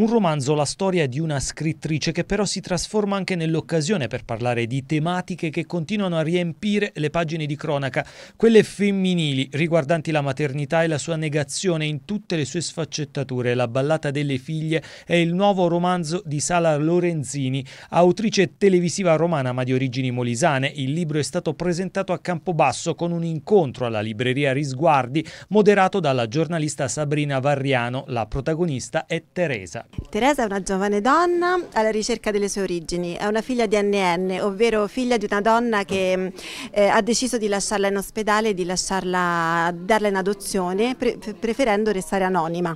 Un romanzo, la storia di una scrittrice che però si trasforma anche nell'occasione per parlare di tematiche che continuano a riempire le pagine di cronaca, quelle femminili riguardanti la maternità e la sua negazione in tutte le sue sfaccettature. La ballata delle figlie è il nuovo romanzo di Sala Lorenzini, autrice televisiva romana ma di origini molisane. Il libro è stato presentato a Campobasso con un incontro alla libreria Risguardi moderato dalla giornalista Sabrina Varriano. La protagonista è Teresa. Teresa è una giovane donna alla ricerca delle sue origini, è una figlia di NN, ovvero figlia di una donna che eh, ha deciso di lasciarla in ospedale e di lasciarla, darla in adozione, pre preferendo restare anonima.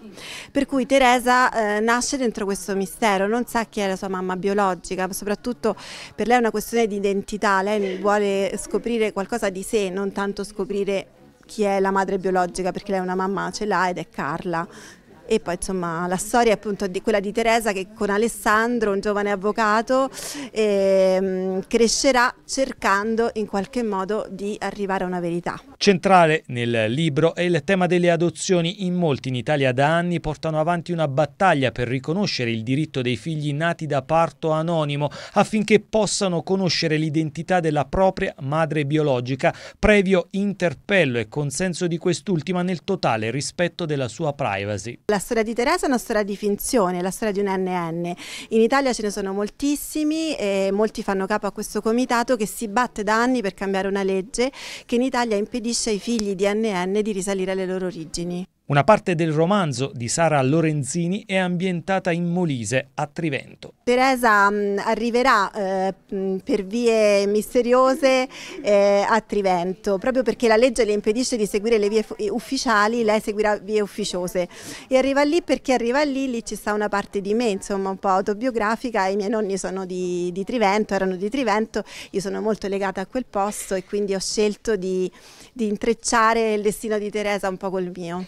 Per cui Teresa eh, nasce dentro questo mistero, non sa chi è la sua mamma biologica, ma soprattutto per lei è una questione di identità, lei vuole scoprire qualcosa di sé, non tanto scoprire chi è la madre biologica, perché lei è una mamma ce l'ha ed è Carla, e poi insomma la storia è appunto di quella di Teresa che con Alessandro, un giovane avvocato, ehm, crescerà cercando in qualche modo di arrivare a una verità. Centrale nel libro è il tema delle adozioni. In molti in Italia da anni portano avanti una battaglia per riconoscere il diritto dei figli nati da parto anonimo affinché possano conoscere l'identità della propria madre biologica, previo interpello e consenso di quest'ultima nel totale rispetto della sua privacy la storia di Teresa è una storia di finzione, la storia di un NN. In Italia ce ne sono moltissimi e molti fanno capo a questo comitato che si batte da anni per cambiare una legge che in Italia impedisce ai figli di NN di risalire alle loro origini. Una parte del romanzo di Sara Lorenzini è ambientata in Molise, a Trivento. Teresa mm, arriverà eh, mm, per vie misteriose eh, a Trivento, proprio perché la legge le impedisce di seguire le vie eh, ufficiali, lei seguirà vie ufficiose. E arriva lì perché arriva lì, lì ci sta una parte di me, insomma un po' autobiografica, i miei nonni sono di, di Trivento, erano di Trivento, io sono molto legata a quel posto e quindi ho scelto di, di intrecciare il destino di Teresa un po' col mio.